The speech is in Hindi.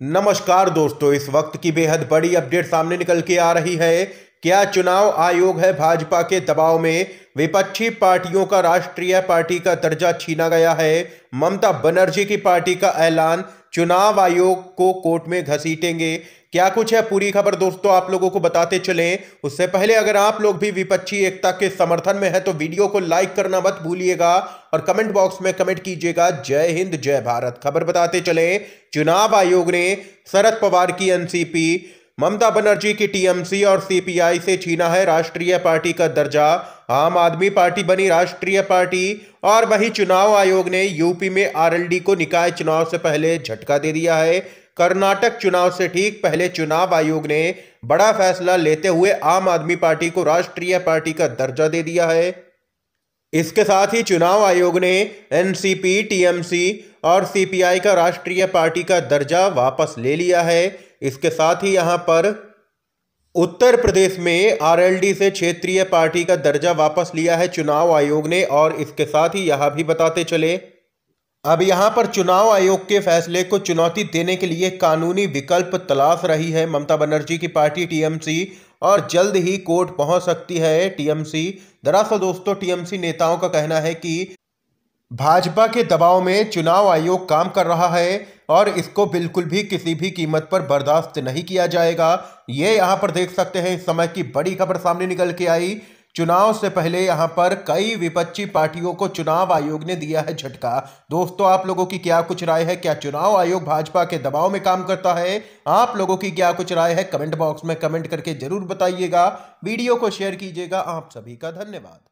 नमस्कार दोस्तों इस वक्त की बेहद बड़ी अपडेट सामने निकल के आ रही है क्या चुनाव आयोग है भाजपा के दबाव में विपक्षी पार्टियों का राष्ट्रीय पार्टी का दर्जा छीना गया है ममता बनर्जी की पार्टी का ऐलान चुनाव आयोग को कोर्ट में घसीटेंगे क्या कुछ है पूरी खबर दोस्तों आप लोगों को बताते चले उससे पहले अगर आप लोग भी विपक्षी एकता के समर्थन में है तो वीडियो को लाइक करना मत भूलिएगा और कमेंट बॉक्स में कमेंट कीजिएगा जय हिंद जय भारत खबर बताते चले चुनाव आयोग ने शरद पवार की एनसीपी ममता बनर्जी की टीएमसी और सीपीआई से छीना है राष्ट्रीय पार्टी का दर्जा आम आदमी पार्टी बनी राष्ट्रीय पार्टी और वही चुनाव आयोग ने यूपी में आरएलडी को निकाय चुनाव से पहले झटका दे दिया है कर्नाटक चुनाव से ठीक पहले चुनाव आयोग ने बड़ा फैसला लेते हुए आम आदमी पार्टी को राष्ट्रीय पार्टी का दर्जा दे दिया है इसके साथ ही चुनाव आयोग ने एनसीपी, टीएमसी और सीपीआई का राष्ट्रीय पार्टी का दर्जा वापस ले लिया है इसके साथ ही यहां पर उत्तर प्रदेश में आरएलडी से क्षेत्रीय पार्टी का दर्जा वापस लिया है चुनाव आयोग ने और इसके साथ ही यह भी बताते चले अब यहां पर चुनाव आयोग के फैसले को चुनौती देने के लिए कानूनी विकल्प तलाश रही है ममता बनर्जी की पार्टी टीएमसी और जल्द ही कोर्ट पहुंच सकती है टीएमसी दरअसल दोस्तों टीएमसी नेताओं का कहना है कि भाजपा के दबाव में चुनाव आयोग काम कर रहा है और इसको बिल्कुल भी किसी भी कीमत पर बर्दाश्त नहीं किया जाएगा ये यहाँ पर देख सकते हैं इस समय की बड़ी खबर सामने निकल के आई चुनाव से पहले यहां पर कई विपक्षी पार्टियों को चुनाव आयोग ने दिया है झटका दोस्तों आप लोगों की क्या कुछ राय है क्या चुनाव आयोग भाजपा के दबाव में काम करता है आप लोगों की क्या कुछ राय है कमेंट बॉक्स में कमेंट करके जरूर बताइएगा वीडियो को शेयर कीजिएगा आप सभी का धन्यवाद